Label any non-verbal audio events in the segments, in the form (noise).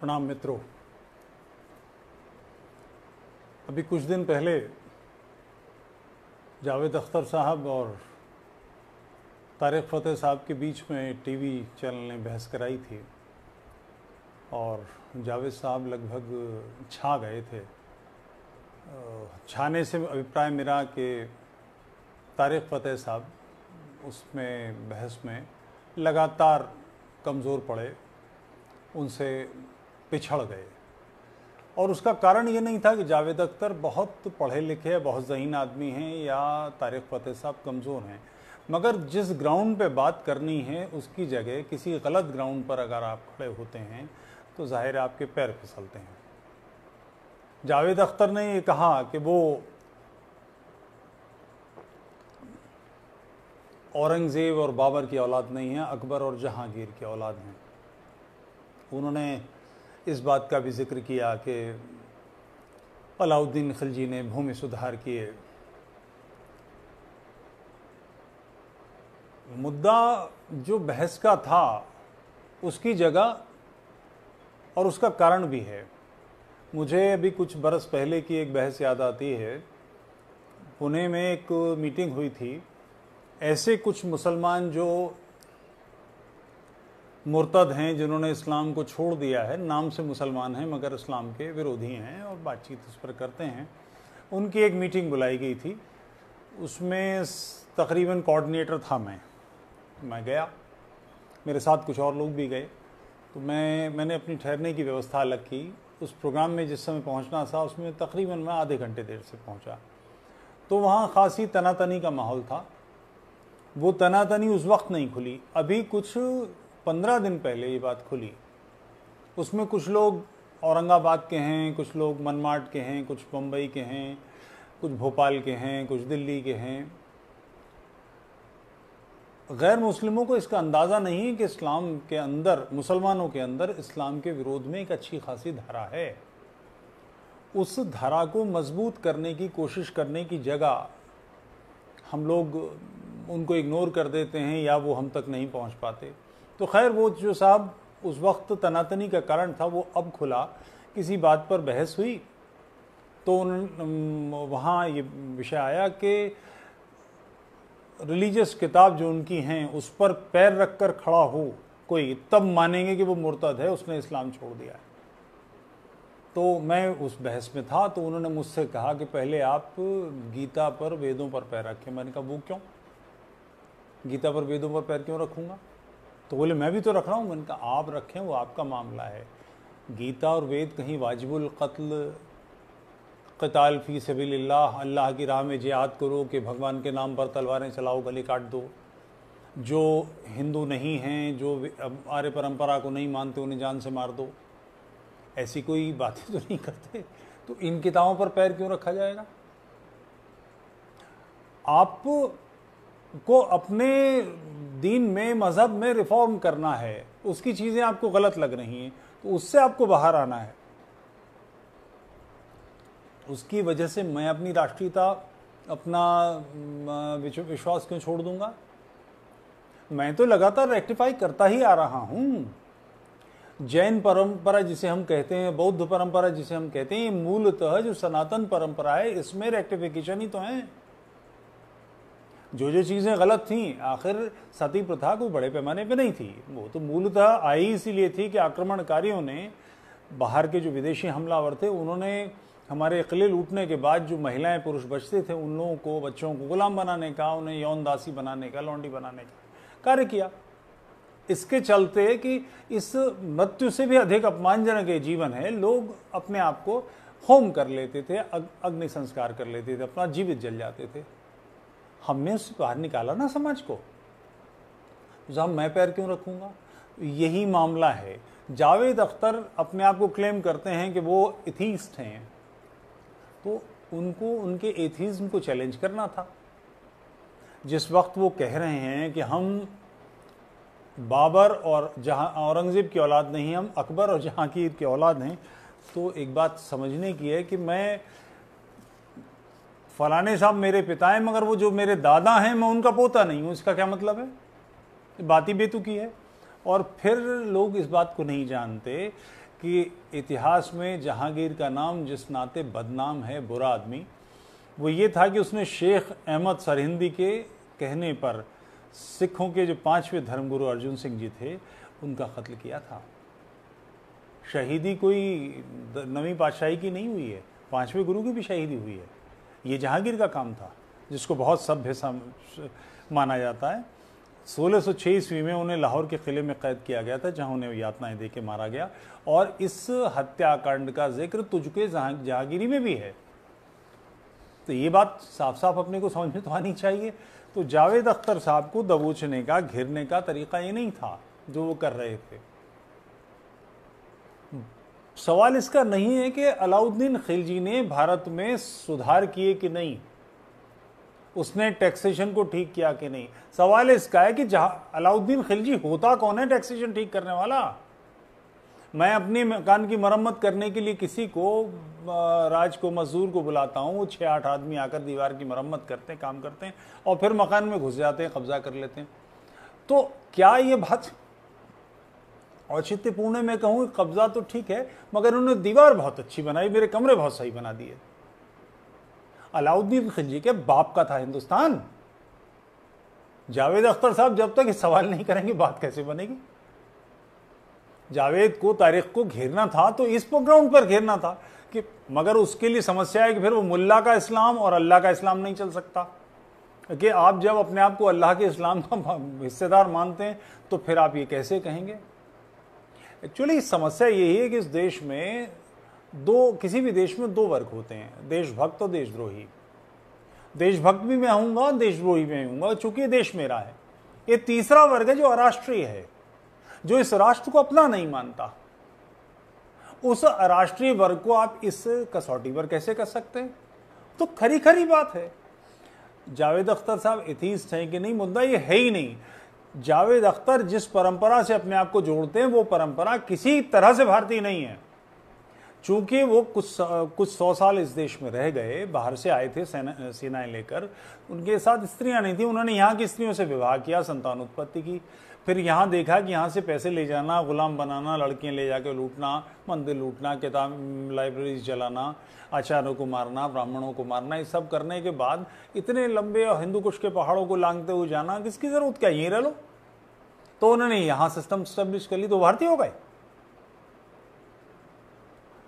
प्रणाम मित्रों अभी कुछ दिन पहले जावेद अख्तर साहब और तारिक फ़तेह साहब के बीच में टीवी चैनल ने बहस कराई थी और जावेद साहब लगभग छा गए थे छाने से अभिप्राय मेरा कि तारिक फ़तेह साहब उसमें बहस में लगातार कमज़ोर पड़े उनसे पिछड़ गए और उसका कारण ये नहीं था कि जावेद अख्तर बहुत पढ़े लिखे बहुत जहीन आदमी हैं या तारिक फतेह साहब कमज़ोर हैं मगर जिस ग्राउंड पे बात करनी है उसकी जगह किसी गलत ग्राउंड पर अगर आप खड़े होते हैं तो ज़ाहिर आपके पैर फिसलते हैं जावेद अख्तर ने ये कहा कि वो औरंगज़ेब और बाबर की औलाद नहीं है अकबर और जहांगीर की औलाद हैं उन्होंने इस बात का भी जिक्र किया कि अलाउद्दीन खिलजी ने भूमि सुधार किए मुद्दा जो बहस का था उसकी जगह और उसका कारण भी है मुझे अभी कुछ बरस पहले की एक बहस याद आती है पुणे में एक मीटिंग हुई थी ऐसे कुछ मुसलमान जो मुर्तद हैं जिन्होंने इस्लाम को छोड़ दिया है नाम से मुसलमान हैं मगर इस्लाम के विरोधी हैं और बातचीत उस पर करते हैं उनकी एक मीटिंग बुलाई गई थी उसमें तकरीबन कोऑर्डिनेटर था मैं मैं गया मेरे साथ कुछ और लोग भी गए तो मैं मैंने अपनी ठहरने की व्यवस्था अलग की उस प्रोग्राम में जिस समय पहुंचना था उसमें तकरीबन मैं आधे घंटे देर से पहुंचा तो वहाँ खासी तनातनी का माहौल था वो तनातनी उस वक्त नहीं खुली अभी कुछ पंद्रह दिन पहले ये बात खुली उसमें कुछ लोग औरंगाबाद के हैं कुछ लोग मनमाड के हैं कुछ बम्बई के हैं कुछ भोपाल के हैं कुछ दिल्ली के हैं गैर मुस्लिमों को इसका अंदाज़ा नहीं है कि इस्लाम के अंदर मुसलमानों के अंदर इस्लाम के विरोध में एक अच्छी खासी धारा है उस धारा को मजबूत करने की कोशिश करने की जगह हम लोग उनको इग्नोर कर देते हैं या वो हम तक नहीं पहुंच पाते तो खैर वो जो साहब उस वक्त तनातनी का कारण था वो अब खुला किसी बात पर बहस हुई तो उन वहाँ ये विषय आया कि रिलीजियस किताब जो उनकी हैं उस पर पैर रख कर खड़ा हो कोई तब मानेंगे कि वो मुर्तद है उसने इस्लाम छोड़ दिया है तो मैं उस बहस में था तो उन्होंने मुझसे कहा कि पहले आप गीता पर वेदों पर पैर रखें मैंने कहा वो क्यों गीता पर वेदों पर पैर क्यों रखूँगा तो बोले मैं भी तो रख रहा हूँ मैंने कहा आप रखें वो आपका मामला है गीता और वेद कहीं वाजिबुल कत्ल कताल फ़ी सबील अल्लाह की राह में जिहाद करो कि भगवान के नाम पर तलवारें चलाओ गली काट दो जो हिंदू नहीं हैं जो आर्य परंपरा को नहीं मानते उन्हें जान से मार दो ऐसी कोई बातें तो नहीं करते तो इन किताबों पर पैर क्यों रखा जाएगा आप को अपने दीन में मज़हब में रिफॉर्म करना है उसकी चीज़ें आपको गलत लग रही हैं तो उससे आपको बाहर आना है उसकी वजह से मैं अपनी राष्ट्रीयता अपना विश्वास क्यों छोड़ दूंगा मैं तो लगातार रेक्टिफाई करता ही आ रहा हूं जैन परंपरा जिसे हम कहते हैं बौद्ध परंपरा जिसे हम कहते हैं मूलतः जो सनातन परंपरा है इसमें रेक्टिफिकेशन ही तो है जो जो चीज़ें गलत थीं आखिर सती प्रथा कोई बड़े पैमाने पे नहीं थी वो तो मूलतः आई इसीलिए थी कि आक्रमणकारियों ने बाहर के जो विदेशी हमलावर थे उन्होंने हमारे किले लूटने के बाद जो महिलाएं पुरुष बचते थे उन लोगों को बच्चों को गुलाम बनाने का उन्हें यौन दासी बनाने का लौंडी बनाने का कार्य किया इसके चलते कि इस मृत्यु से भी अधिक अपमानजनक ये जीवन है लोग अपने आप को होम कर लेते थे अग्नि संस्कार कर लेते थे अपना जीवित जल जाते थे हमने उससे बाहर निकाला ना समाज को जब मैं पैर क्यों रखूंगा यही मामला है जावेद अख्तर अपने आप को क्लेम करते हैं कि वो एथीस्ट हैं तो उनको उनके एथीज्म को चैलेंज करना था जिस वक्त वो कह रहे हैं कि हम बाबर और जहाँ औरंगज़ेब की औलाद नहीं हम अकबर और जहांगीर की औलाद हैं तो एक बात समझने की है कि मैं फलाने साहब मेरे पिता हैं मगर वो जो मेरे दादा हैं मैं उनका पोता नहीं हूँ इसका क्या मतलब है बात ही बेतुकी है और फिर लोग इस बात को नहीं जानते कि इतिहास में जहांगीर का नाम जिस नाते बदनाम है बुरा आदमी वो ये था कि उसने शेख अहमद सरहिंदी के कहने पर सिखों के जो पांचवें धर्मगुरु अर्जुन सिंह जी थे उनका कत्ल किया था शहीदी कोई नवी पातशाही की नहीं हुई है पांचवें गुरु की भी शहीदी हुई है ये जहांगीर का काम था जिसको बहुत सभ्य माना जाता है 1606 ईस्वी में उन्हें लाहौर के किले में कैद किया गया था जहां उन्हें यातनाएं दे के मारा गया और इस हत्याकांड का जिक्र तुझके जहांगीरी में भी है तो ये बात साफ साफ अपने को समझ में तो आनी चाहिए तो जावेद अख्तर साहब को दबोचने का घिरने का तरीका ये नहीं था जो वो कर रहे थे सवाल इसका नहीं है कि अलाउद्दीन खिलजी ने भारत में सुधार किए कि नहीं उसने टैक्सेशन को ठीक किया कि नहीं सवाल इसका है कि जहां अलाउद्दीन खिलजी होता कौन है टैक्सेशन ठीक करने वाला मैं अपने मकान की मरम्मत करने के लिए किसी को राज को मजदूर को बुलाता हूं वो छह आठ आदमी आकर दीवार की मरम्मत करते हैं काम करते हैं और फिर मकान में घुस जाते हैं कब्जा कर लेते हैं तो क्या ये बात औचित्य पूर्ण में कहूँ कब्जा तो ठीक है मगर उन्होंने दीवार बहुत अच्छी बनाई मेरे कमरे बहुत सही बना दिए अलाउद्दीन खिलजी के बाप का था हिंदुस्तान जावेद अख्तर साहब जब तक सवाल नहीं करेंगे बात कैसे बनेगी जावेद को तारीख को घेरना था तो इस ग्राउंड पर घेरना था कि मगर उसके लिए समस्या है कि फिर वो मुल्ला का इस्लाम और अल्लाह का इस्लाम नहीं चल सकता कि आप जब अपने आप को अल्लाह के इस्लाम का हिस्सेदार मानते हैं तो फिर आप ये कैसे कहेंगे एक्चुअली समस्या यही है कि इस देश में दो किसी भी देश में दो वर्ग होते हैं देशभक्त और देशद्रोही देशभक्त भी मैं हूँगा देशद्रोही में हूँगा चूंकि देश मेरा है ये तीसरा वर्ग है जो अराष्ट्रीय है जो इस राष्ट्र को अपना नहीं मानता उस अराष्ट्रीय वर्ग को आप इस कसौटी पर कैसे कर सकते हैं तो खरी खरी बात है जावेद अख्तर साहब एथीस्ट हैं कि नहीं मुद्दा ये है ही नहीं जावेद अख्तर जिस परंपरा से अपने आप को जोड़ते हैं वो परंपरा किसी तरह से भारतीय नहीं है चूंकि वो कुछ कुछ सौ साल इस देश में रह गए बाहर से आए थे सेनाएं लेकर उनके साथ स्त्रियां नहीं थी उन्होंने यहाँ की स्त्रियों से विवाह किया संतान उत्पत्ति की फिर यहाँ देखा कि यहाँ से पैसे ले जाना गुलाम बनाना लड़कियाँ ले जाकर लूटना मंदिर लूटना किताब लाइब्रेरीज जलाना आचार्यों को मारना ब्राह्मणों को मारना ये सब करने के बाद इतने लंबे और हिंदू कुश के पहाड़ों को लांगते हुए जाना किसकी ज़रूरत क्या यहीं रह लो तो उन्होंने यहाँ सिस्टम स्टेब्लिश कर ली तो भारतीय हो गए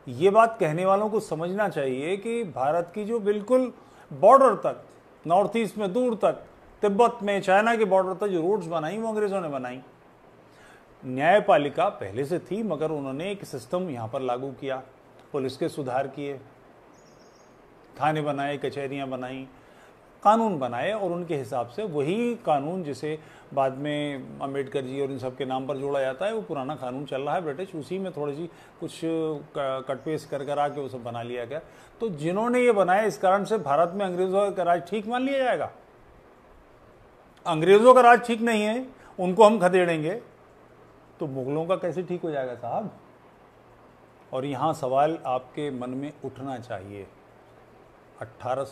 ये बात कहने वालों को समझना चाहिए कि भारत की जो बिल्कुल बॉर्डर तक नॉर्थ ईस्ट में दूर तक तिब्बत में चाइना के बॉर्डर तक जो रोड्स बनाई वो अंग्रेज़ों ने बनाई न्यायपालिका पहले से थी मगर उन्होंने एक सिस्टम यहाँ पर लागू किया पुलिस के सुधार किए थाने बनाए कचहरियाँ बनाई कानून बनाए और उनके हिसाब से वही कानून जिसे बाद में अम्बेडकर जी और इन सब के नाम पर जोड़ा जाता है वो पुराना कानून चल रहा है ब्रिटिश उसी में थोड़ी सी कुछ कटपेस कर कर आके वो सब बना लिया गया तो जिन्होंने ये बनाया इस कारण से भारत में अंग्रेज़ों का राज ठीक मान लिया जाएगा अंग्रेज़ों का राज ठीक नहीं है उनको हम खदेड़ेंगे तो मुगलों का कैसे ठीक हो जाएगा साहब और यहाँ सवाल आपके मन में उठना चाहिए अट्ठारह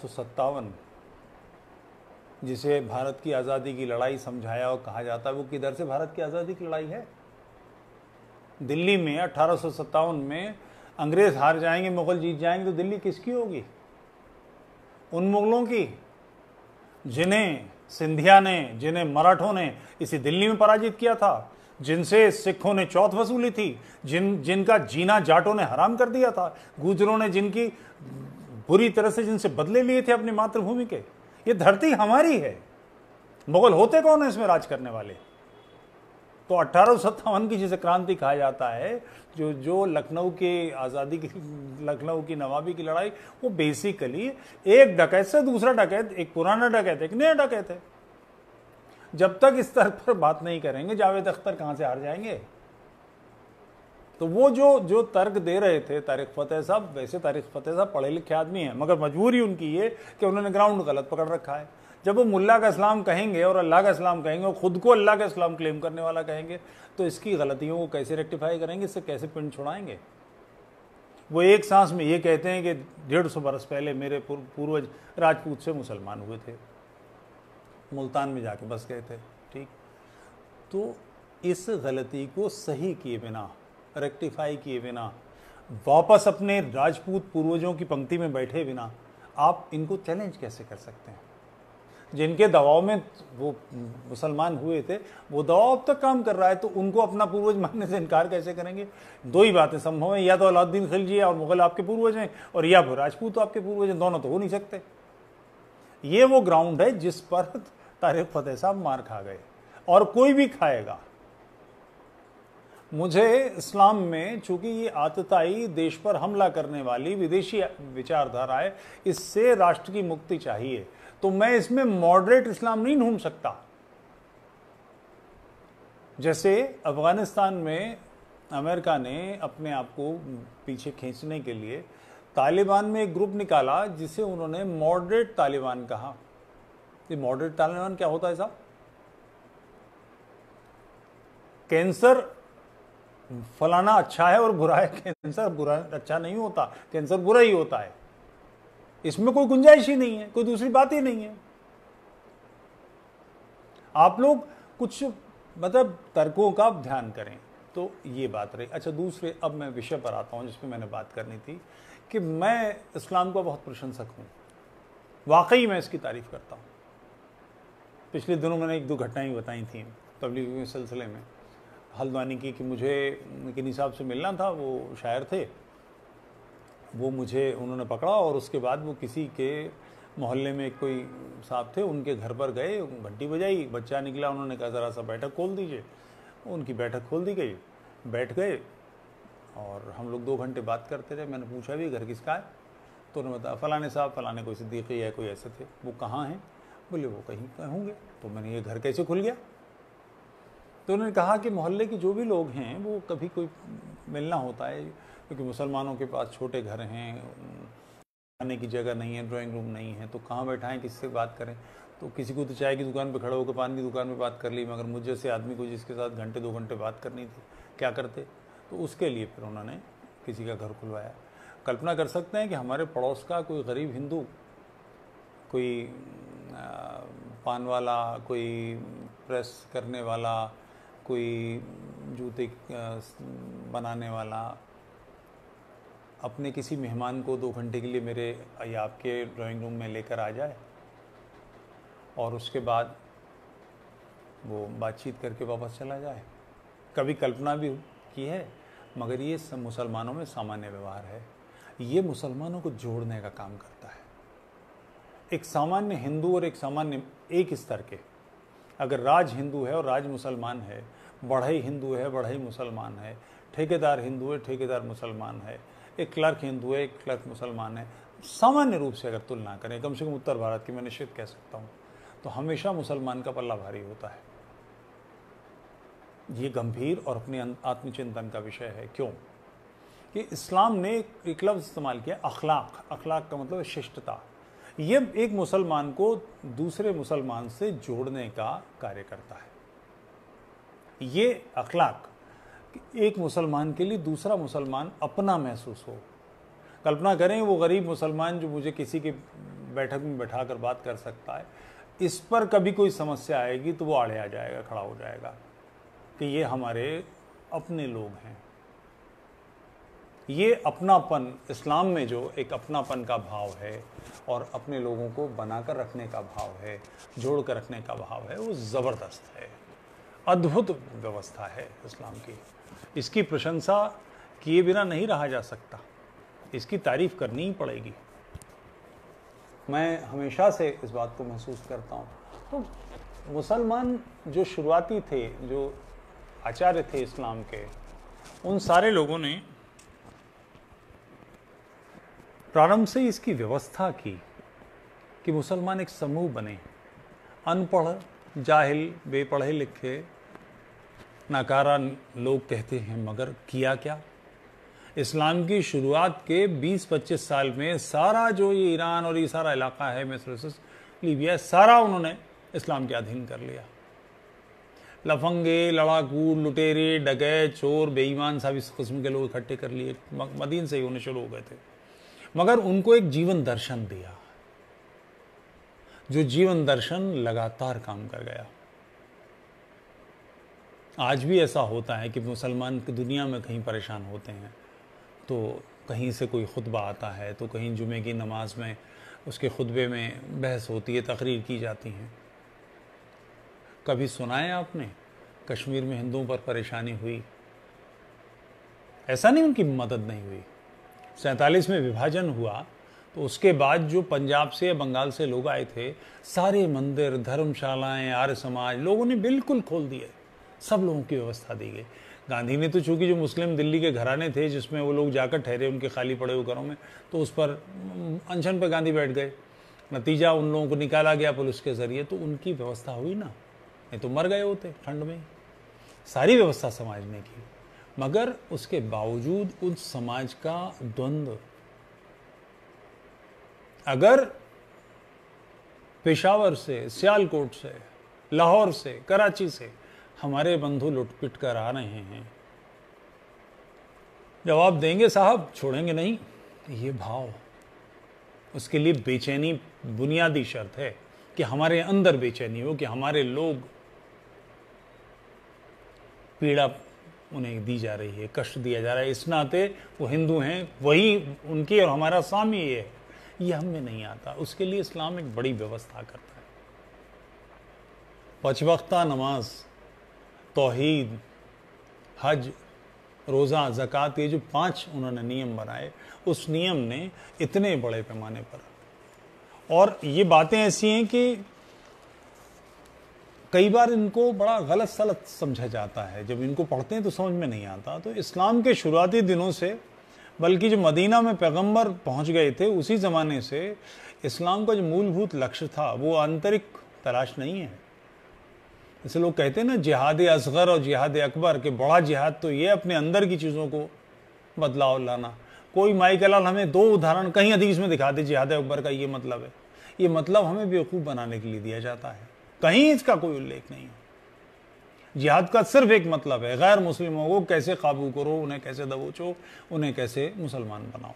जिसे भारत की आज़ादी की लड़ाई समझाया और कहा जाता है वो किधर से भारत की आज़ादी की लड़ाई है दिल्ली में अठारह में अंग्रेज़ हार जाएंगे मुग़ल जीत जाएंगे तो दिल्ली किसकी होगी उन मुग़लों की जिन्हें सिंधिया ने जिन्हें मराठों ने इसी दिल्ली में पराजित किया था जिनसे सिखों ने चौथ वसूली थी जिन जिनका जीना जाटों ने हराम कर दिया था गुजरों ने जिनकी बुरी तरह से जिनसे बदले लिए थे अपनी मातृभूमि के ये धरती हमारी है मुगल होते कौन है इसमें राज करने वाले तो अट्ठारह की जिसे क्रांति कहा जाता है जो जो लखनऊ के आज़ादी की लखनऊ की नवाबी की लड़ाई वो बेसिकली एक डकैत से दूसरा डकैत एक पुराना डकैत एक नया डकैत है जब तक इस तरह पर बात नहीं करेंगे जावेद अख्तर कहाँ से हार जाएंगे तो वो जो जो तर्क दे रहे थे तारिक फतेह साहब वैसे तारिक फतेह साहब पढ़े लिखे आदमी हैं मगर मजबूरी उनकी ये कि उन्होंने ग्राउंड गलत पकड़ रखा है जब वो मुल्ला का इस्लाम कहेंगे और अल्लाह का इस्लाम कहेंगे और ख़ुद को अल्लाह का इस्लाम क्लेम करने वाला कहेंगे तो इसकी गलतियों को कैसे रेक्टिफाई करेंगे इससे कैसे पिंड छुड़ाएंगे वो एक सांस में ये कहते हैं कि डेढ़ सौ बरस पहले मेरे पूर्वज राजपूत से मुसलमान हुए थे मुल्तान में जाके बस गए थे ठीक तो इस गलती को सही किए बिना रेक्टिफाई किए बिना वापस अपने राजपूत पूर्वजों की पंक्ति में बैठे बिना आप इनको चैलेंज कैसे कर सकते हैं जिनके दबाव में वो मुसलमान हुए थे वो दबाव अब तक काम कर रहा है तो उनको अपना पूर्वज मानने से इनकार कैसे करेंगे दो ही बातें संभव है या तो अलाउद्दीन खिलजी और मुगल आपके पूर्वज हैं और या राजपूत तो आपके पूर्वज हैं दोनों तो हो नहीं सकते ये वो ग्राउंड है जिस पर तारिक फतेह साहब मार खा गए और कोई भी खाएगा मुझे इस्लाम में चूंकि ये आतताई देश पर हमला करने वाली विदेशी विचारधारा है इससे राष्ट्र की मुक्ति चाहिए तो मैं इसमें मॉडरेट इस्लाम नहीं ढूंढ सकता जैसे अफगानिस्तान में अमेरिका ने अपने आप को पीछे खींचने के लिए तालिबान में एक ग्रुप निकाला जिसे उन्होंने मॉडरेट तालिबान कहा ये मॉडरेट तालिबान क्या होता है साहब कैंसर फलाना अच्छा है और बुरा है कैंसर बुरा अच्छा नहीं होता कैंसर बुरा ही होता है इसमें कोई गुंजाइश ही नहीं है कोई दूसरी बात ही नहीं है आप लोग कुछ मतलब तर्कों का ध्यान करें तो ये बात रही अच्छा दूसरे अब मैं विषय पर आता हूँ जिसमें मैंने बात करनी थी कि मैं इस्लाम का बहुत प्रशंसक हूँ वाकई मैं इसकी तारीफ़ करता हूँ पिछले दिनों मैंने एक दो घटनाएं बताई थी तबलीग के सिलसिले में हल्द्वानी की कि मुझे किन्हीं साहब से मिलना था वो शायर थे वो मुझे उन्होंने पकड़ा और उसके बाद वो किसी के मोहल्ले में कोई साहब थे उनके घर पर गए घंटी बजाई बच्चा निकला उन्होंने कहा ज़रा सा बैठक खोल दीजिए उनकी बैठक खोल दी गई बैठ गए और हम लोग दो घंटे बात करते रहे मैंने पूछा भी घर किसका है तो उन्होंने बताया फ़लाने साहब फ़लाने कोई सिद्दीकी है कोई ऐसे थे वो कहाँ हैं बोले वो कहीं होंगे तो मैंने ये घर कैसे खुल गया तो उन्होंने कहा कि मोहल्ले के जो भी लोग हैं वो कभी कोई मिलना होता है क्योंकि मुसलमानों के पास छोटे घर हैं खाने की जगह नहीं है ड्राइंग रूम नहीं है तो कहाँ बैठाएं किससे बात करें तो किसी को तो चाय की दुकान पर खड़ा होकर पान की दुकान पर बात कर ली मगर मुझ जैसे आदमी को जिसके साथ घंटे दो घंटे बात करनी थी क्या करते तो उसके लिए फिर उन्होंने किसी का घर खुलवाया कल्पना कर सकते हैं कि हमारे पड़ोस का कोई गरीब हिंदू कोई पान वाला कोई प्रेस करने वाला कोई जूते बनाने वाला अपने किसी मेहमान को दो घंटे के लिए मेरे या आपके ड्राइंग रूम में लेकर आ जाए और उसके बाद वो बातचीत करके वापस चला जाए कभी कल्पना भी की है मगर ये सब मुसलमानों में सामान्य व्यवहार है ये मुसलमानों को जोड़ने का काम करता है एक सामान्य हिंदू और एक सामान्य एक स्तर के अगर राज हिंदू है और राज मुसलमान है बढ़ई हिंदू है बढ़ई मुसलमान है ठेकेदार हिंदू है ठेकेदार मुसलमान है एक क्लर्क हिंदू है एक क्लर्क मुसलमान है सामान्य रूप से अगर तुलना करें कम से कम उत्तर भारत की मैं निश्चित कह सकता हूँ तो हमेशा मुसलमान का पल्ला भारी होता है ये गंभीर और अपने अं-, आत्मचिंतन का विषय है क्यों कि इस्लाम ने एक लफ्ज़ इस्तेमाल किया अखलाक अखलाक का मतलब शिष्टता ये एक मुसलमान को दूसरे मुसलमान से जोड़ने का कार्य करता है ये अखलाक एक मुसलमान के लिए दूसरा मुसलमान अपना महसूस हो कल्पना करें वो गरीब मुसलमान जो मुझे किसी के बैठक में बैठा कर बात कर सकता है इस पर कभी कोई समस्या आएगी तो वो आड़े आ जाएगा खड़ा हो जाएगा कि ये हमारे अपने लोग हैं ये अपनापन इस्लाम में जो एक अपनापन का भाव है और अपने लोगों को बनाकर रखने का भाव है जोड़ कर रखने का भाव है वो ज़बरदस्त है अद्भुत व्यवस्था है इस्लाम की इसकी प्रशंसा किए बिना नहीं रहा जा सकता इसकी तारीफ करनी ही पड़ेगी मैं हमेशा से इस बात को महसूस करता हूँ तो मुसलमान जो शुरुआती थे जो आचार्य थे इस्लाम के उन सारे लोगों ने प्रारंभ से इसकी व्यवस्था की कि मुसलमान एक समूह बने अनपढ़ जाहिल बेपढ़े लिखे नाकारा लोग कहते हैं मगर किया क्या इस्लाम की शुरुआत के 20-25 साल में सारा जो ये ईरान और ये सारा इलाका है मिस्र लीबिया सारा उन्होंने इस्लाम के अधीन कर लिया लफंगे लड़ाकू लुटेरे डगे चोर बेईमान सब इस किस्म के लोग इकट्ठे कर लिए मदीन से ही होने शुरू हो गए थे मगर उनको एक जीवन दर्शन दिया जो जीवन दर्शन लगातार काम कर गया आज भी ऐसा होता है कि मुसलमान की दुनिया में कहीं परेशान होते हैं तो कहीं से कोई खुतबा आता है तो कहीं जुमे की नमाज में उसके खुतबे में बहस होती है तकरीर की जाती है कभी सुना है आपने कश्मीर में हिंदुओं पर परेशानी हुई ऐसा नहीं उनकी मदद नहीं हुई सैंतालीस में विभाजन हुआ तो उसके बाद जो पंजाब से या बंगाल से लोग आए थे सारे मंदिर धर्मशालाएं आर्य समाज लोगों ने बिल्कुल खोल दिए सब लोगों की व्यवस्था दी गई गांधी ने तो चूंकि जो मुस्लिम दिल्ली के घराने थे जिसमें वो लोग जाकर ठहरे उनके खाली पड़े हुए घरों में तो उस पर अनशन पर गांधी बैठ गए नतीजा उन लोगों को निकाला गया पुलिस के ज़रिए तो उनकी व्यवस्था हुई ना नहीं तो मर गए होते ठंड में सारी व्यवस्था समाज ने की मगर उसके बावजूद उस समाज का द्वंद्व अगर पेशावर से सियालकोट से लाहौर से कराची से हमारे बंधु लुटपिट कर आ रहे हैं जवाब देंगे साहब छोड़ेंगे नहीं ये भाव उसके लिए बेचैनी बुनियादी शर्त है कि हमारे अंदर बेचैनी हो कि हमारे लोग पीड़ा उन्हें दी जा रही है कष्ट दिया जा रहा है इस नाते वो हिंदू हैं वही उनकी और हमारा स्वामी है ये हम में नहीं आता उसके लिए इस्लाम एक बड़ी व्यवस्था करता है पचवक्ता नमाज तोहद हज रोज़ा ज़क़ात ये जो पांच उन्होंने नियम बनाए उस नियम ने इतने बड़े पैमाने पर और ये बातें ऐसी हैं कि कई बार इनको बड़ा गलत सलत समझा जाता है जब इनको पढ़ते हैं तो समझ में नहीं आता तो इस्लाम के शुरुआती दिनों से बल्कि जो मदीना में पैगंबर पहुंच गए थे उसी ज़माने से इस्लाम का जो मूलभूत लक्ष्य था वो आंतरिक तलाश नहीं है जैसे लोग कहते हैं ना जिहाद असगर और जिहाद अकबर के बड़ा जिहाद तो ये अपने अंदर की चीज़ों को बदलाव लाना कोई माई कलाल हमें दो उदाहरण कहीं अधिक इसमें दिखा दे जिहाद अकबर का ये मतलब है ये मतलब हमें बेवकूफ़ बनाने के लिए दिया जाता है कहीं इसका कोई उल्लेख नहीं है जिहाद का सिर्फ एक मतलब है गैर मुस्लिमों को कैसे काबू करो उन्हें कैसे दबोचो उन्हें कैसे मुसलमान बनाओ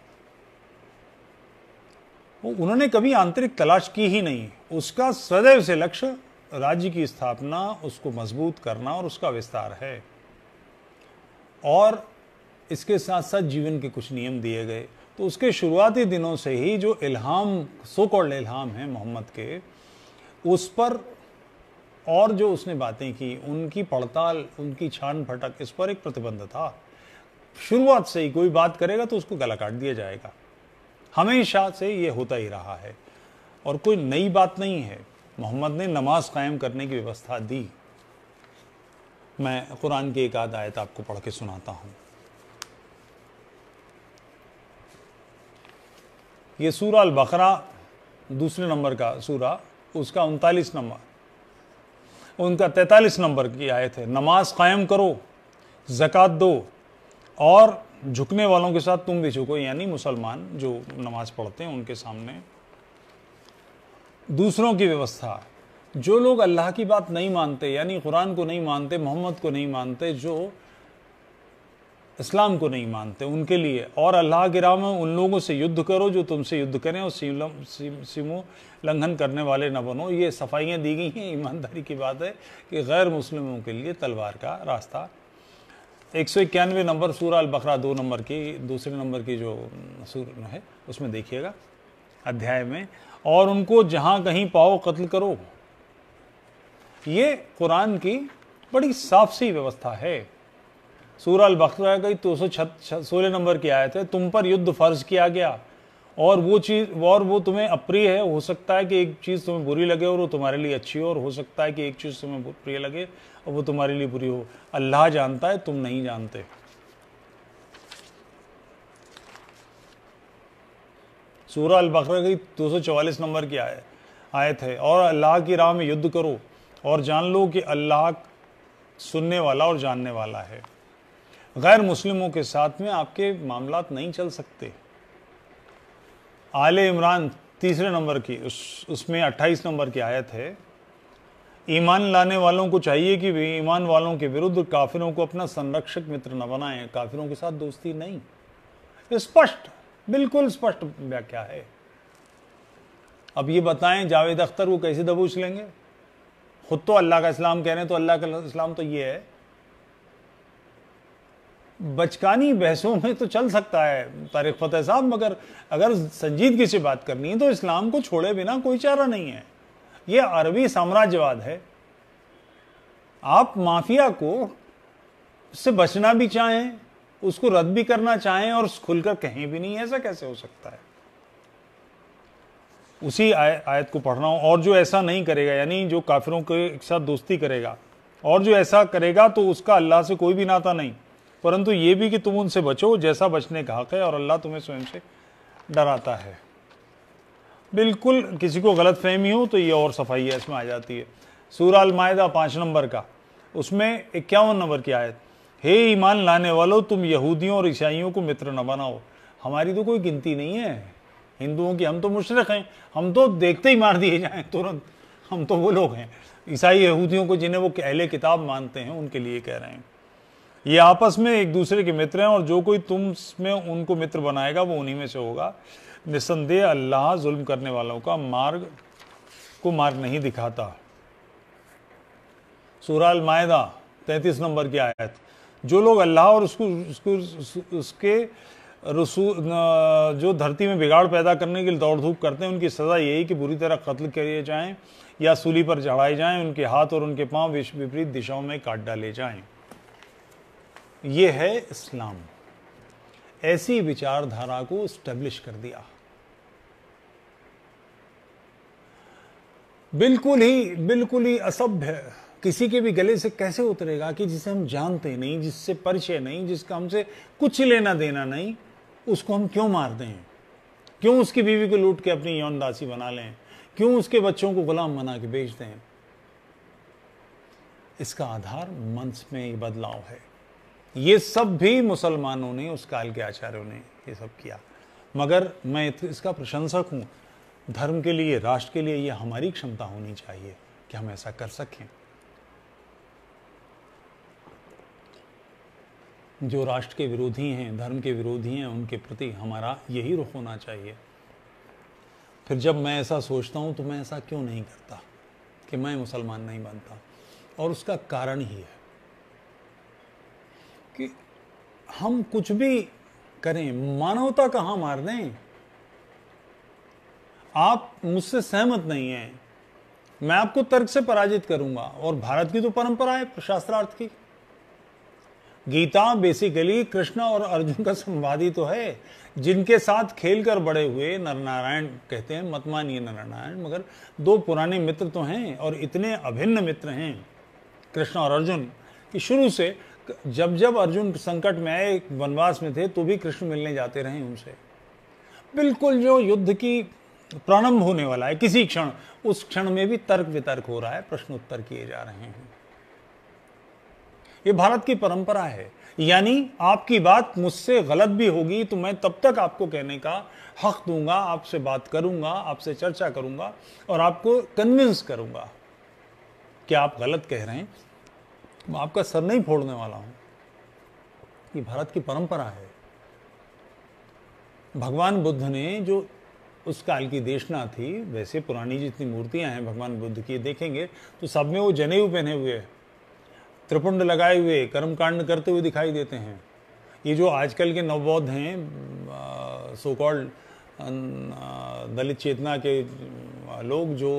वो उन्होंने कभी आंतरिक तलाश की ही नहीं उसका सदैव से लक्ष्य राज्य की स्थापना उसको मजबूत करना और उसका विस्तार है और इसके साथ साथ जीवन के कुछ नियम दिए गए तो उसके शुरुआती दिनों से ही जो इल्हाम सो कॉल्ड इल्हाम है मोहम्मद के उस पर और जो उसने बातें की उनकी पड़ताल उनकी छान फटक इस पर एक प्रतिबंध था शुरुआत से ही कोई बात करेगा तो उसको गला काट दिया जाएगा हमेशा से ये होता ही रहा है और कोई नई बात नहीं है मोहम्मद ने नमाज कायम करने की व्यवस्था दी मैं कुरान की एक आध आयत आपको पढ़ के सुनाता हूं ये सूरा अल बकरा दूसरे नंबर का सूरा उसका उनतालीस नंबर उनका तैंतालीस नंबर की आयत है नमाज कायम करो ज़क़़त दो और झुकने वालों के साथ तुम भी झुको यानी मुसलमान जो नमाज पढ़ते हैं उनके सामने दूसरों की व्यवस्था जो लोग अल्लाह की बात नहीं मानते यानी कुरान को नहीं मानते मोहम्मद को नहीं मानते जो इस्लाम को नहीं मानते उनके लिए और अल्लाह के राम उन लोगों से युद्ध करो जो तुमसे युद्ध करें और सीमो लंघन करने वाले न बनो ये सफाइयाँ दी गई हैं ईमानदारी की बात है कि गैर मुस्लिमों के लिए तलवार का रास्ता एक सौ इक्यानवे नंबर सूर अल बकरा दो नंबर की दूसरे नंबर की जो सूर है उसमें देखिएगा अध्याय में और उनको जहाँ कहीं पाओ कत्ल करो ये कुरान की बड़ी साफ सी व्यवस्था है सूरह बकरा की दो सौ सोलह नंबर की आयत है तुम पर युद्ध फर्ज किया गया और वो चीज़ और वो तुम्हें अप्रिय है हो सकता है कि एक चीज़ तुम्हें बुरी लगे और वो तुम्हारे लिए अच्छी हो और हो सकता है कि एक चीज़ तुम्हें प्रिय लगे और वो तुम्हारे लिए बुरी हो अल्लाह जानता है तुम नहीं जानते सूरा अल बकर की दो तो सौ चवालीस नंबर की आय आयत है और अल्लाह की राह में युद्ध करो और जान लो कि अल्लाह सुनने वाला और जानने वाला है गैर मुस्लिमों के साथ में आपके मामला नहीं चल सकते आल इमरान तीसरे नंबर की उस उसमें 28 नंबर की आयत है ईमान लाने वालों को चाहिए कि वे ईमान वालों के विरुद्ध काफिरों को अपना संरक्षक मित्र न बनाएं काफिरों के साथ दोस्ती नहीं स्पष्ट बिल्कुल स्पष्ट व्याख्या है अब ये बताएं जावेद अख्तर को कैसे दबूच लेंगे खुद तो अल्लाह का इस्लाम कह रहे हैं तो अल्लाह का इस्लाम तो ये है बचकानी बहसों में तो चल सकता है तारिक फतेह साहब मगर अगर संजीदगी से बात करनी है तो इस्लाम को छोड़े बिना कोई चारा नहीं है ये अरबी साम्राज्यवाद है आप माफिया को से बचना भी चाहें उसको रद्द भी करना चाहें और खुलकर कहीं भी नहीं ऐसा कैसे हो सकता है उसी आय, आयत को पढ़ रहा हूँ और जो ऐसा नहीं करेगा यानी जो काफिरों के साथ दोस्ती करेगा और जो ऐसा करेगा तो उसका अल्लाह से कोई भी नाता नहीं परंतु ये भी कि तुम उनसे बचो जैसा बचने का हक है और अल्लाह तुम्हें स्वयं से डराता है बिल्कुल किसी को गलत फहमी हो तो ये और सफाई है इसमें आ जाती है सूराल मायदा पाँच नंबर का उसमें इक्यावन नंबर की आयत हे ईमान लाने वालों तुम यहूदियों और ईसाइयों को मित्र न बनाओ हमारी तो कोई गिनती नहीं है हिंदुओं की हम तो मुशरक हैं हम तो देखते ही मार दिए जाएं तुरंत हम तो वो लोग हैं ईसाई यहूदियों को जिन्हें वो अहले किताब मानते हैं उनके लिए कह रहे हैं ये आपस में एक दूसरे के मित्र हैं और जो कोई तुम में उनको मित्र बनाएगा वो उन्हीं में से होगा निसंदेह अल्लाह जुल्म करने वालों का मार्ग को मार्ग नहीं दिखाता सूराल मायदा तैंतीस नंबर की आयत जो लोग अल्लाह और उसको उसको उसके रसू जो धरती में बिगाड़ पैदा करने के लिए दौड़ धूप करते हैं उनकी सज़ा यही कि बुरी तरह कत्ल किए जाएं या सूली पर चढ़ाए जाएं उनके हाथ और उनके पांव विपरीत दिशाओं में काट डाले जाएं ये है इस्लाम ऐसी विचारधारा को स्टेब्लिश कर दिया बिल्कुल ही बिल्कुल ही असभ्य किसी के भी गले से कैसे उतरेगा कि जिसे हम जानते नहीं जिससे परिचय नहीं जिसका हमसे कुछ लेना देना नहीं उसको हम क्यों मार दें क्यों उसकी बीवी को लूट के अपनी यौन दासी बना लें क्यों उसके बच्चों को गुलाम बना के बेच दें इसका आधार मंच में एक बदलाव है ये सब भी मुसलमानों ने उस काल के आचार्यों ने ये सब किया मगर मैं इसका प्रशंसक हूँ धर्म के लिए राष्ट्र के लिए ये हमारी क्षमता होनी चाहिए कि हम ऐसा कर सकें जो राष्ट्र के विरोधी हैं धर्म के विरोधी हैं उनके प्रति हमारा यही रुख होना चाहिए फिर जब मैं ऐसा सोचता हूँ तो मैं ऐसा क्यों नहीं करता कि मैं मुसलमान नहीं बनता और उसका कारण ही है हम कुछ भी करें मानवता कहां मार दें आप मुझसे सहमत नहीं हैं मैं आपको तर्क से पराजित करूंगा और भारत की तो परंपरा है शास्त्रार्थ की गीता बेसिकली कृष्ण और अर्जुन का संवाद ही तो है जिनके साथ खेलकर बड़े हुए नरनारायण कहते हैं मत मानिए नरनारायण मगर दो पुराने मित्र तो हैं और इतने अभिन्न मित्र हैं कृष्ण और अर्जुन कि शुरू से जब जब अर्जुन संकट में आए वनवास में थे तो भी कृष्ण मिलने जाते रहे उनसे बिल्कुल जो युद्ध की प्रारंभ होने वाला है किसी क्षण उस क्षण में भी तर्क वितर्क हो रहा है प्रश्न उत्तर किए जा रहे हैं ये भारत की परंपरा है यानी आपकी बात मुझसे गलत भी होगी तो मैं तब तक आपको कहने का हक दूंगा आपसे बात करूंगा आपसे चर्चा करूंगा और आपको कन्विंस करूंगा कि आप गलत कह रहे हैं मैं आपका सर नहीं फोड़ने वाला हूं ये भारत की परंपरा है भगवान बुद्ध ने जो उस काल की देशना थी वैसे पुरानी जितनी मूर्तियां हैं भगवान बुद्ध की देखेंगे तो सब में वो जनेऊ पहने हुए त्रिपुंड लगाए हुए कर्मकांड करते हुए दिखाई देते हैं ये जो आजकल के नवबौद्ध हैं सोकॉल्ड दलित चेतना के लोग जो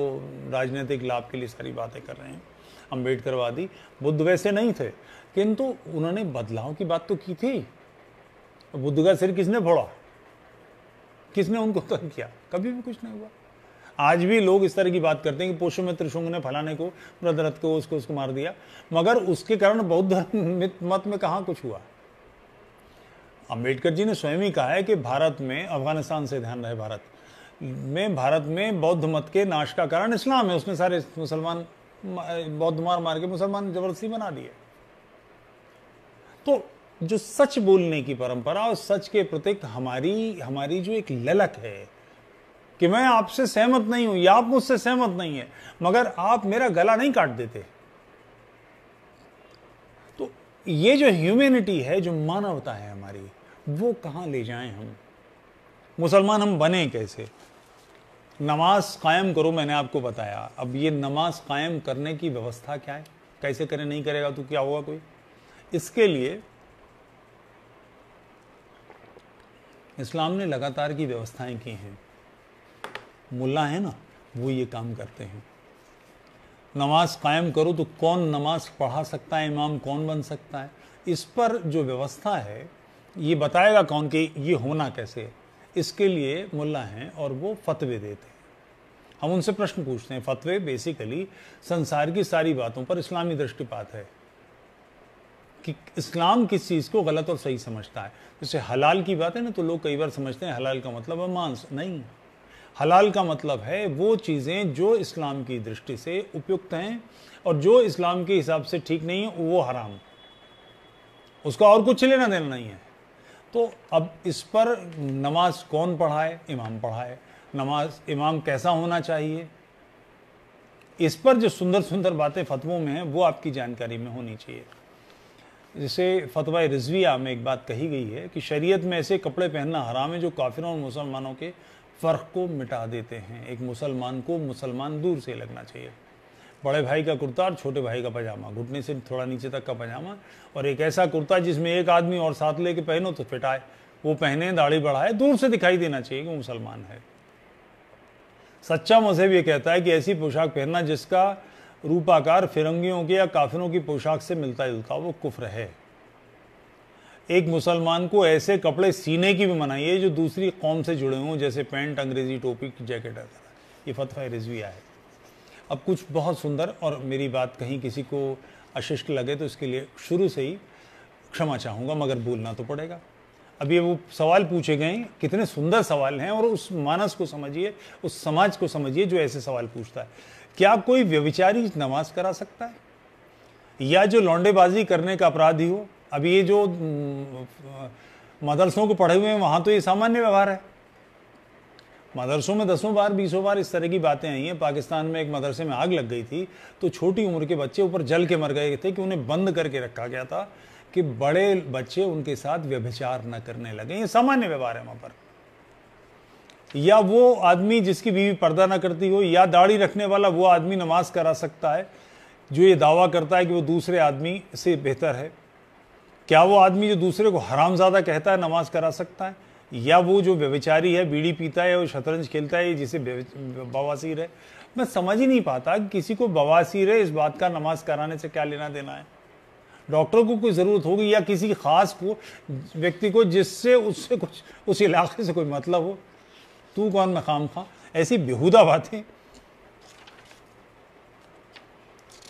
राजनीतिक लाभ के लिए सारी बातें कर रहे हैं अम्बेडकरवादी बुद्ध वैसे नहीं थे किंतु उन्होंने बदलाव की बात तो की थी बुद्ध का सिर किसने फोड़ा किसने उनको तंग किया कभी भी कुछ नहीं हुआ आज भी लोग इस तरह की बात करते हैं कि पुष्यमित्र शुंग ने फलाने को ब्रदरथ को उसको उसको मार दिया मगर उसके कारण बौद्ध धर्म मत में कहाँ कुछ हुआ अंबेडकर जी ने स्वयं ही कहा है कि भारत में अफगानिस्तान से ध्यान रहे भारत में भारत में बौद्ध मत के नाश का कारण इस्लाम है उसने सारे मुसलमान बौद्ध मार मार के मुसलमान जबरदस्ती बना दिए तो जो सच बोलने की परंपरा और सच के प्रतीक हमारी हमारी जो एक ललक है कि मैं आपसे सहमत नहीं हूं या आप मुझसे सहमत नहीं है मगर आप मेरा गला नहीं काट देते तो ये जो ह्यूमैनिटी है जो मानवता है हमारी वो कहां ले जाएं हम मुसलमान हम बने कैसे नमाज कायम करो मैंने आपको बताया अब ये नमाज कायम करने की व्यवस्था क्या है कैसे करें नहीं करेगा तो क्या होगा कोई इसके लिए इस्लाम ने लगातार की व्यवस्थाएं की हैं मुल्ला है ना वो ये काम करते हैं नमाज कायम करो तो कौन नमाज पढ़ा सकता है इमाम कौन बन सकता है इस पर जो व्यवस्था है ये बताएगा कौन कि ये होना कैसे है इसके लिए मुल्ला हैं और वो फतवे देते हैं हम उनसे प्रश्न पूछते हैं फतवे बेसिकली संसार की सारी बातों पर इस्लामी दृष्टिपात है कि इस्लाम किस चीज़ को गलत और सही समझता है जैसे हलाल की बात है ना तो लोग कई बार समझते हैं हलाल का मतलब है मांस नहीं हलाल का मतलब है वो चीज़ें जो इस्लाम की दृष्टि से उपयुक्त हैं और जो इस्लाम के हिसाब से ठीक नहीं है वो हराम उसका और कुछ लेना देना नहीं है तो अब इस पर नमाज कौन पढ़ाए इमाम पढ़ाए नमाज इमाम कैसा होना चाहिए इस पर जो सुंदर सुंदर बातें फतवों में हैं वो आपकी जानकारी में होनी चाहिए जैसे फतवा रजविया में एक बात कही गई है कि शरीयत में ऐसे कपड़े पहनना हराम है जो काफिरों और मुसलमानों के फ़र्क को मिटा देते हैं एक मुसलमान को मुसलमान दूर से लगना चाहिए बड़े भाई का कुर्ता और छोटे भाई का पजामा घुटने से थोड़ा नीचे तक का पजामा और एक ऐसा कुर्ता जिसमें एक आदमी और साथ लेके पहनो तो फिटाए वो पहने दाढ़ी बढ़ाए दूर से दिखाई देना चाहिए कि वो मुसलमान है सच्चा मजहब ये कहता है कि ऐसी पोशाक पहनना जिसका रूपाकार फिरंगियों के या काफिरों की पोशाक से मिलता जुलता वो कुफ्र है एक मुसलमान को ऐसे कपड़े सीने की भी मनाइए जो दूसरी कौम से जुड़े हों जैसे पैंट अंग्रेजी टोपी जैकेट ये फतवा रिजविया है अब कुछ बहुत सुंदर और मेरी बात कहीं किसी को अशिष्ट लगे तो इसके लिए शुरू से ही क्षमा चाहूँगा मगर बोलना तो पड़ेगा अब ये वो सवाल पूछे गए कितने सुंदर सवाल हैं और उस मानस को समझिए उस समाज को समझिए जो ऐसे सवाल पूछता है क्या कोई व्यविचारी नमाज करा सकता है या जो लौंडेबाजी करने का अपराधी हो अब ये जो हम्म, मदरसों को पढ़े हुए हैं वहाँ तो ये सामान्य व्यवहार है मदरसों में दसों बार बीसों बार इस तरह की बातें आई हैं पाकिस्तान में एक मदरसे में आग लग गई थी तो छोटी उम्र के बच्चे ऊपर जल के मर गए थे कि उन्हें बंद करके रखा गया था कि बड़े बच्चे उनके साथ व्यभिचार न करने लगे ये सामान्य व्यवहार है वहां पर या वो आदमी जिसकी बीवी पर्दा ना करती हो या दाढ़ी रखने वाला वो आदमी नमाज करा सकता है जो ये दावा करता है कि वो दूसरे आदमी से बेहतर है क्या वो आदमी जो दूसरे को हराम ज्यादा कहता है नमाज करा सकता है या वो जो व्यविचारी है बीड़ी पीता है वो शतरंज खेलता है जिसे बवासीर है मैं समझ ही नहीं पाता किसी को बवासीर है इस बात का नमाज कराने से क्या लेना देना है डॉक्टर को कोई ज़रूरत होगी या किसी खास को व्यक्ति को जिससे उससे कुछ उस इलाके से कोई मतलब हो तू कौन मकाम खां ऐसी बेहूदा बातें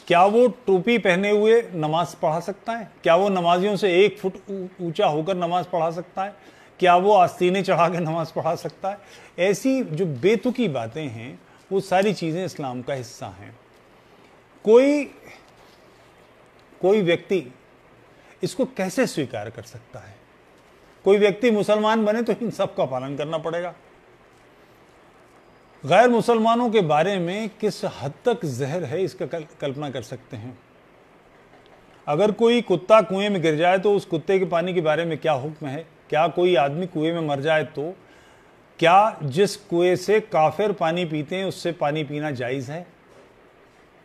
क्या वो टोपी पहने हुए नमाज पढ़ा सकता है क्या वो नमाजियों से एक फुट ऊंचा होकर नमाज पढ़ा सकता है क्या वो आस्तीने चढ़ा के नमाज पढ़ा सकता है ऐसी जो बेतुकी बातें हैं वो सारी चीज़ें इस्लाम का हिस्सा हैं कोई कोई व्यक्ति इसको कैसे स्वीकार कर सकता है कोई व्यक्ति मुसलमान बने तो इन सब का पालन करना पड़ेगा गैर मुसलमानों के बारे में किस हद तक जहर है इसका कल्पना कर सकते हैं अगर कोई कुत्ता कुएं में गिर जाए तो उस कुत्ते के पानी के बारे में क्या हुक्म है क्या कोई आदमी कुएं में मर जाए तो क्या जिस कुएं से काफिर पानी पीते हैं उससे पानी पीना जायज़ है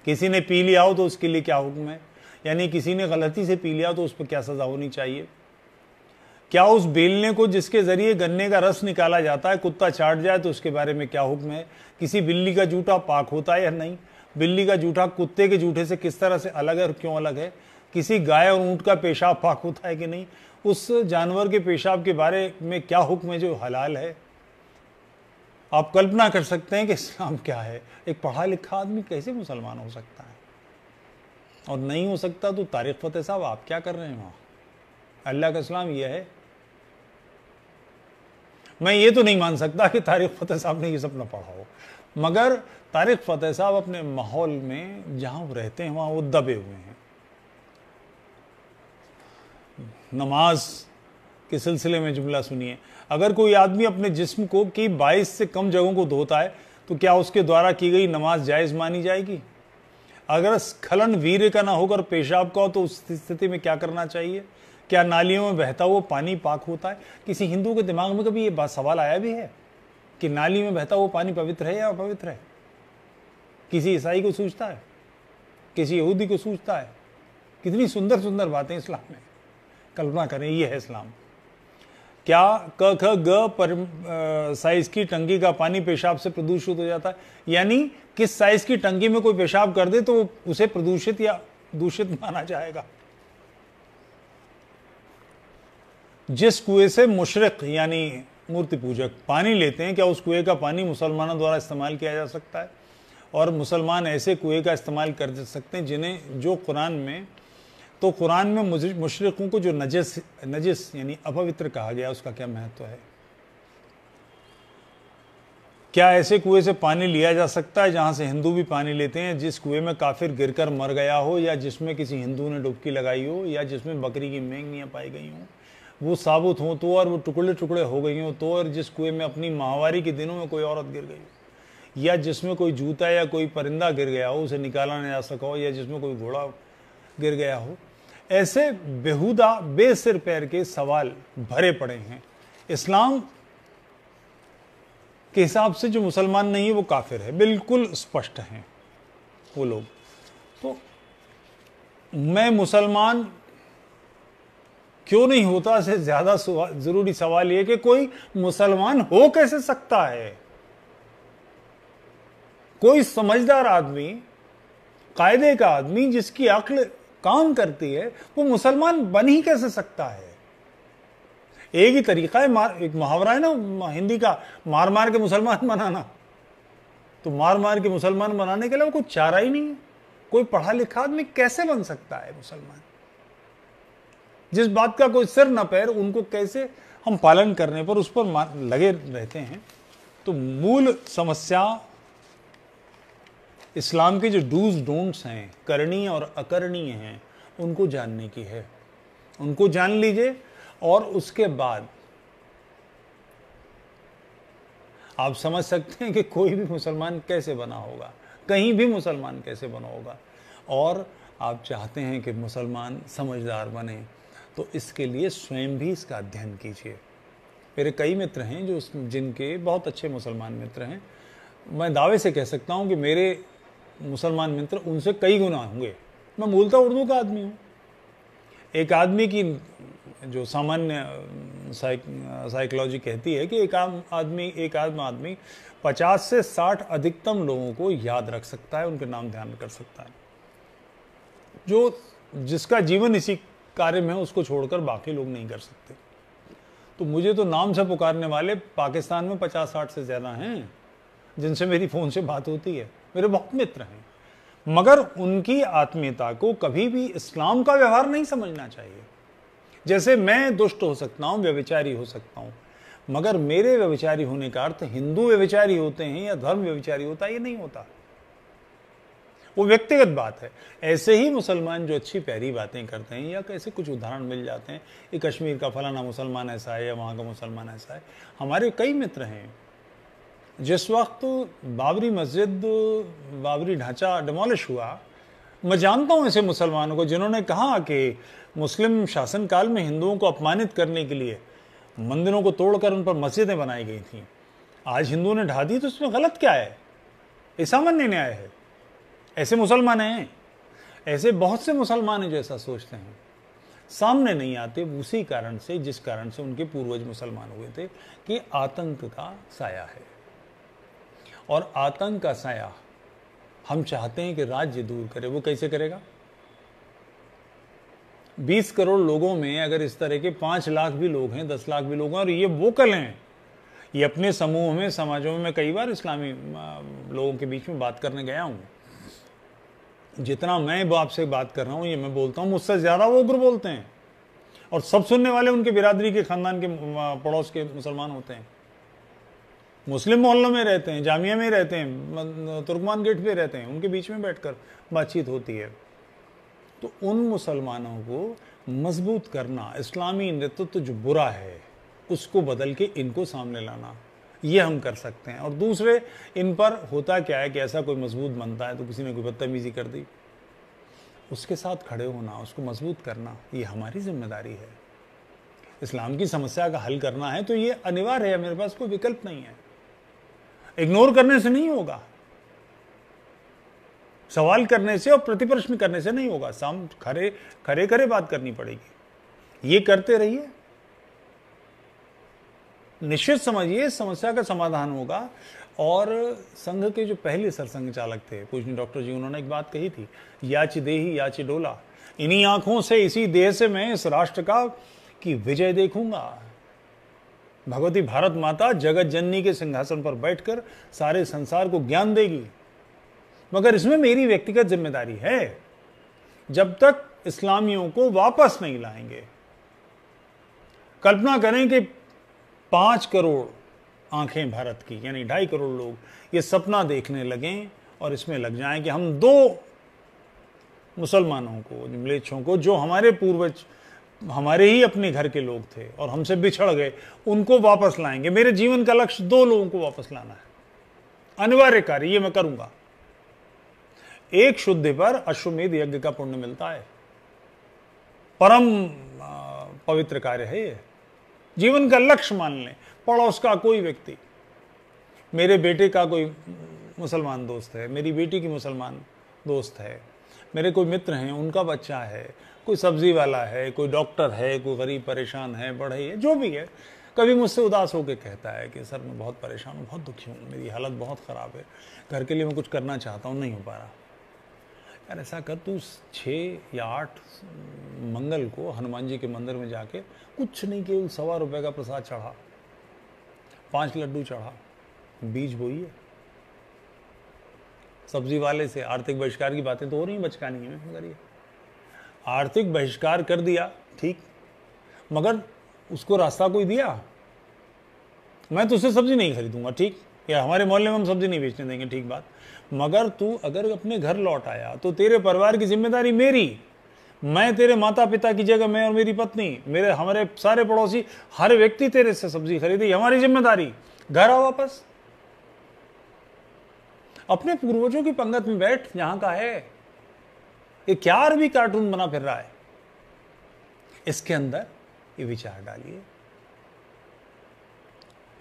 किसी ने पी लिया हो तो उसके लिए क्या हुक्म है यानी किसी ने गलती से पी लिया तो उस पर क्या सज़ा होनी चाहिए क्या उस बेलने को जिसके ज़रिए गन्ने का रस निकाला जाता है कुत्ता चाट जाए तो उसके बारे में क्या हुक्म है किसी बिल्ली का जूठा पाक होता है या नहीं बिल्ली का जूठा कुत्ते के जूठे से किस तरह से अलग है और क्यों अलग है किसी गाय और ऊंट का पेशाब पाक होता है कि नहीं उस जानवर के पेशाब के बारे में क्या हुक्म है जो हलाल है आप कल्पना कर सकते हैं कि इस्लाम क्या है एक पढ़ा लिखा आदमी कैसे मुसलमान हो सकता है और नहीं हो सकता तो तारिक फतेह साहब आप क्या कर रहे हैं वहां अल्लाह का इस्लाम यह है मैं ये तो नहीं मान सकता कि तारिक फतेह साहब ने यह सपना पढ़ा हो मगर तारिक फतेह साहब अपने माहौल में जहाँ वो रहते हैं वहाँ वो दबे हुए हैं नमाज के सिलसिले में जुमला सुनिए अगर कोई आदमी अपने जिस्म को कि बाईस से कम जगहों को धोता है तो क्या उसके द्वारा की गई नमाज जायज़ मानी जाएगी अगर स्खलन वीर का ना होकर पेशाब का हो तो उस स्थिति में क्या करना चाहिए क्या नालियों में बहता हुआ पानी पाक होता है किसी हिंदू के दिमाग में कभी ये बात सवाल आया भी है कि नाली में बहता हुआ पानी पवित्र है या अपवित्र है किसी ईसाई को सूझता है किसी यहूदी को सूझता है कितनी सुंदर सुंदर बातें इस्लाम में कल्पना करें ये है इस्लाम क्या क ख ग पर साइज की टंकी का पानी पेशाब से प्रदूषित हो जाता है यानी किस साइज की टंकी में कोई पेशाब कर दे तो उसे प्रदूषित या दूषित (laughs) माना जाएगा जिस कुएं से मुशरक यानी मूर्ति पूजक पानी लेते हैं क्या उस कुएं का पानी मुसलमानों द्वारा इस्तेमाल किया जा सकता है और मुसलमान ऐसे कुएं का इस्तेमाल कर सकते हैं जिन्हें जो कुरान में तो कुरान में मुशरक़ों को जो नजस नजस यानी अपवित्र कहा गया उसका क्या महत्व है क्या ऐसे कुएं से पानी लिया जा सकता है जहां से हिंदू भी पानी लेते हैं जिस कुएं में काफिर गिरकर मर गया हो या जिसमें किसी हिंदू ने डुबकी लगाई हो या जिसमें बकरी की मेंगनियाँ पाई गई हों वो साबुत हों तो और वो टुकड़े टुकड़े हो गई हों तो और जिस कुएं में अपनी माहवारी के दिनों में कोई औरत गिर गई हो या जिसमें कोई जूता या कोई परिंदा गिर गया हो उसे निकाला ना जा सका हो या जिसमें कोई घोड़ा गिर गया हो ऐसे बेहुदा बेसिर पैर के सवाल भरे पड़े हैं इस्लाम के हिसाब से जो मुसलमान नहीं है वो काफिर है बिल्कुल स्पष्ट हैं वो लोग तो मैं मुसलमान क्यों नहीं होता से ज़्यादा ज़रूरी सवाल यह कि कोई मुसलमान हो कैसे सकता है कोई समझदार आदमी कायदे का आदमी जिसकी अक्ल काम करती है वो मुसलमान बन ही कैसे सकता है एक ही तरीका है एक मुहावरा है ना हिंदी का मार मार के मुसलमान (laughs) बनाना तो मार मार के मुसलमान बनाने के अलावा कोई चारा ही नहीं है कोई पढ़ा लिखा आदमी कैसे बन सकता है मुसलमान जिस बात का कोई सिर न पैर उनको कैसे हम पालन करने पर उस पर लगे रहते हैं तो मूल समस्या इस्लाम के जो डूज डोंट्स हैं करणीय और अकरणीय हैं उनको जानने की है उनको जान लीजिए और उसके बाद आप समझ सकते हैं कि कोई भी मुसलमान कैसे बना होगा कहीं भी मुसलमान कैसे बना होगा और आप चाहते हैं कि मुसलमान समझदार बने तो इसके लिए स्वयं भी इसका अध्ययन कीजिए मेरे कई मित्र हैं जो जिनके बहुत अच्छे मुसलमान मित्र हैं मैं दावे से कह सकता हूँ कि मेरे मुसलमान मित्र उनसे कई गुना होंगे मैं मूलतः उर्दू का आदमी हूँ एक आदमी की जो सामान्य साइकोलॉजी कहती है कि एक आम आदमी एक आम आदमी 50 से 60 अधिकतम लोगों को याद रख सकता है उनके नाम ध्यान कर सकता है जो जिसका जीवन इसी कार्य में उसको छोड़कर बाकी लोग नहीं कर सकते तो मुझे तो नाम से पुकारने वाले पाकिस्तान में पचास साठ से ज़्यादा हैं जिनसे मेरी फ़ोन से बात होती है मेरे बहुत मित्र हैं मगर उनकी आत्मीयता को कभी भी इस्लाम का व्यवहार नहीं समझना चाहिए जैसे मैं दुष्ट हो सकता हूँ व्यविचारी हो सकता हूँ मगर मेरे व्यविचारी होने का अर्थ हिंदू व्यविचारी होते हैं या धर्म व्यविचारी होता है ये नहीं होता वो व्यक्तिगत बात है ऐसे ही मुसलमान जो अच्छी प्यारी बातें करते हैं या कैसे कुछ उदाहरण मिल जाते हैं कि कश्मीर का फलाना मुसलमान ऐसा है या वहाँ का मुसलमान ऐसा है हमारे कई मित्र हैं जिस वक्त बाबरी मस्जिद बाबरी ढांचा डिमोलिश हुआ मैं जानता हूँ ऐसे मुसलमानों को जिन्होंने कहा कि मुस्लिम शासनकाल में हिंदुओं को अपमानित करने के लिए मंदिरों को तोड़कर उन पर मस्जिदें बनाई गई थीं आज हिंदुओं ने ढा दी तो उसमें गलत क्या है ये सामान्य न्याय है ऐसे मुसलमान हैं ऐसे बहुत से मुसलमान हैं जो ऐसा सोचते हैं सामने नहीं आते उसी कारण से जिस कारण से उनके पूर्वज मुसलमान हुए थे कि आतंक का साया है और आतंक का साया हम चाहते हैं कि राज्य दूर करे वो कैसे करेगा 20 करोड़ लोगों में अगर इस तरह के 5 लाख भी लोग हैं 10 लाख भी लोग हैं और ये वोकल हैं ये अपने समूह में समाजों में मैं कई बार इस्लामी लोगों के बीच में बात करने गया हूं जितना मैं बाप से बात कर रहा हूं ये मैं बोलता हूं मुझसे ज़्यादा वो उग्र बोलते हैं और सब सुनने वाले उनके बिरादरी के ख़ानदान के पड़ोस के मुसलमान होते हैं मुस्लिम मोहल्लों में रहते हैं जामिया में रहते हैं तुर्कमान गेट पे रहते हैं उनके बीच में बैठकर बातचीत होती है तो उन मुसलमानों को मजबूत करना इस्लामी नेतृत्व तो जो बुरा है उसको बदल के इनको सामने लाना ये हम कर सकते हैं और दूसरे इन पर होता क्या है कि ऐसा कोई मजबूत बनता है तो किसी ने कोई बदतमीज़ी कर दी उसके साथ खड़े होना उसको मजबूत करना ये हमारी जिम्मेदारी है इस्लाम की समस्या का हल करना है तो ये अनिवार्य है मेरे पास कोई विकल्प नहीं है इग्नोर करने से नहीं होगा सवाल करने से और प्रतिप्रश्न करने से नहीं होगा साम खरे खरे खरे बात करनी पड़ेगी ये करते रहिए निश्चित समझिए समस्या का समाधान होगा और संघ के जो पहले सरसंघ चालक थे पूजनी डॉक्टर जी उन्होंने एक बात कही थी याच देही याच डोला इन्हीं आंखों से इसी देह से मैं इस राष्ट्र का की विजय देखूंगा भगवती भारत माता जगत जननी के सिंहासन पर बैठकर सारे संसार को ज्ञान देगी मगर इसमें मेरी व्यक्तिगत जिम्मेदारी है जब तक इस्लामियों को वापस नहीं लाएंगे कल्पना करें कि पांच करोड़ आंखें भारत की यानी ढाई करोड़ लोग ये सपना देखने लगें और इसमें लग जाएं कि हम दो मुसलमानों को जमलेच्छों को जो हमारे पूर्वज हमारे ही अपने घर के लोग थे और हमसे बिछड़ गए उनको वापस लाएंगे मेरे जीवन का लक्ष्य दो लोगों को वापस लाना है अनिवार्य कार्य ये मैं करूंगा एक शुद्ध पर अश्वमेध यज्ञ का पुण्य मिलता है परम पवित्र कार्य है ये जीवन का लक्ष्य मान लें पड़ोस का कोई व्यक्ति मेरे बेटे का कोई मुसलमान दोस्त है मेरी बेटी की मुसलमान दोस्त है मेरे कोई मित्र हैं उनका बच्चा है कोई सब्जी वाला है कोई डॉक्टर है कोई गरीब परेशान है बड़े है जो भी है कभी मुझसे उदास होकर कहता है कि सर मैं बहुत परेशान हूँ बहुत दुखी हूँ मेरी हालत बहुत ख़राब है घर के लिए मैं कुछ करना चाहता हूँ नहीं हो पा रहा यार ऐसा कर तू छः या आठ मंगल को हनुमान जी के मंदिर में जाके कुछ नहीं केवल सवा रुपये का प्रसाद चढ़ा पाँच लड्डू चढ़ा बीज बोइए सब्जी वाले से आर्थिक बहिष्कार की बातें तो हो रही हैं बचकानी में मगर ये आर्थिक बहिष्कार कर दिया ठीक मगर उसको रास्ता कोई दिया मैं तुझसे तो सब्जी नहीं खरीदूंगा ठीक या हमारे मोहल्ले में हम सब्जी नहीं बेचने देंगे ठीक बात मगर तू अगर अपने घर लौट आया तो तेरे परिवार की जिम्मेदारी मेरी मैं तेरे माता पिता की जगह मैं और मेरी पत्नी मेरे हमारे सारे पड़ोसी हर व्यक्ति तेरे से सब्जी खरीदी हमारी जिम्मेदारी घर आओ वापस अपने पूर्वजों की पंगत में बैठ यहां का है ये क्या भी कार्टून बना फिर रहा है इसके अंदर ये विचार डालिए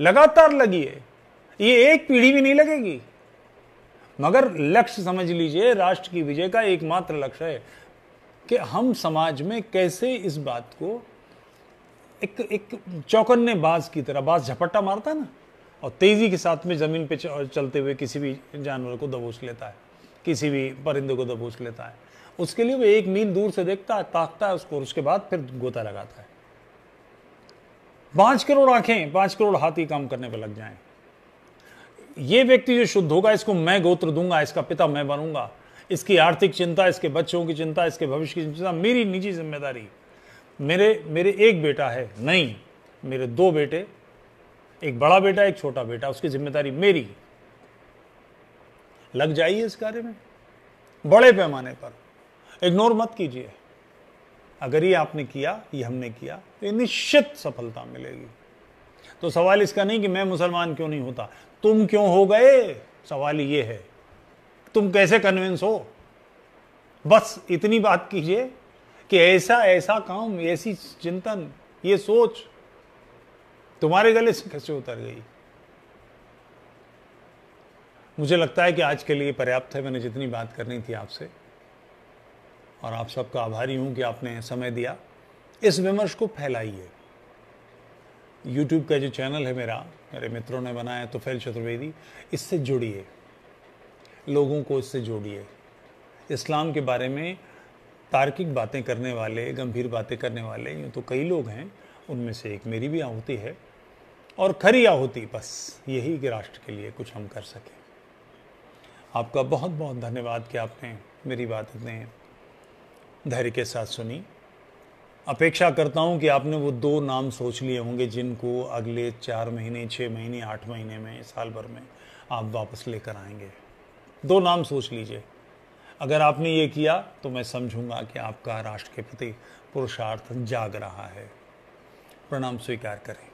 लगातार लगी है ये एक पीढ़ी भी नहीं लगेगी मगर लक्ष्य समझ लीजिए राष्ट्र की विजय का एकमात्र लक्ष्य है कि हम समाज में कैसे इस बात को एक एक चौकन्ने बाज की तरह बाज झपट्टा मारता है ना और तेजी के साथ में जमीन पे चलते हुए किसी भी जानवर को दबोच लेता है किसी भी परिंदे को दबोच लेता है उसके लिए वो एक मील दूर से देखता है ताकता है उसको उसके बाद फिर गोता लगाता है पांच करोड़ आंखें पांच करोड़ हाथी काम करने पर लग जाए ये व्यक्ति जो शुद्ध होगा इसको मैं गोत्र दूंगा इसका पिता मैं बनूंगा इसकी आर्थिक चिंता इसके बच्चों की चिंता इसके भविष्य की चिंता मेरी निजी जिम्मेदारी मेरे मेरे एक बेटा है नहीं मेरे दो बेटे एक बड़ा बेटा एक छोटा बेटा उसकी जिम्मेदारी मेरी लग जाइए इस कार्य में बड़े पैमाने पर इग्नोर मत कीजिए अगर ये आपने किया ये हमने किया तो निश्चित सफलता मिलेगी तो सवाल इसका नहीं कि मैं मुसलमान क्यों नहीं होता तुम क्यों हो गए सवाल ये है तुम कैसे कन्विंस हो बस इतनी बात कीजिए कि ऐसा ऐसा काम ऐसी चिंतन ये सोच तुम्हारे गले से कैसे उतर गई मुझे लगता है कि आज के लिए पर्याप्त है मैंने जितनी बात करनी थी आपसे और आप सबका आभारी हूँ कि आपने समय दिया इस विमर्श को फैलाइए यूट्यूब का जो चैनल है मेरा मेरे मित्रों ने बनाया तो फैल चतुर्वेदी इससे जुड़िए लोगों को इससे जोड़िए इस्लाम के बारे में तार्किक बातें करने वाले गंभीर बातें करने वाले यूँ तो कई लोग हैं उनमें से एक मेरी भी आहुति है और खरी आहुति बस यही कि राष्ट्र के लिए कुछ हम कर सकें आपका बहुत बहुत धन्यवाद कि आपने मेरी बात इतने धैर्य के साथ सुनी अपेक्षा करता हूँ कि आपने वो दो नाम सोच लिए होंगे जिनको अगले चार महीने छः महीने आठ महीने में साल भर में आप वापस लेकर आएंगे दो नाम सोच लीजिए अगर आपने ये किया तो मैं समझूंगा कि आपका राष्ट्र के प्रति पुरुषार्थ जाग रहा है प्रणाम स्वीकार करें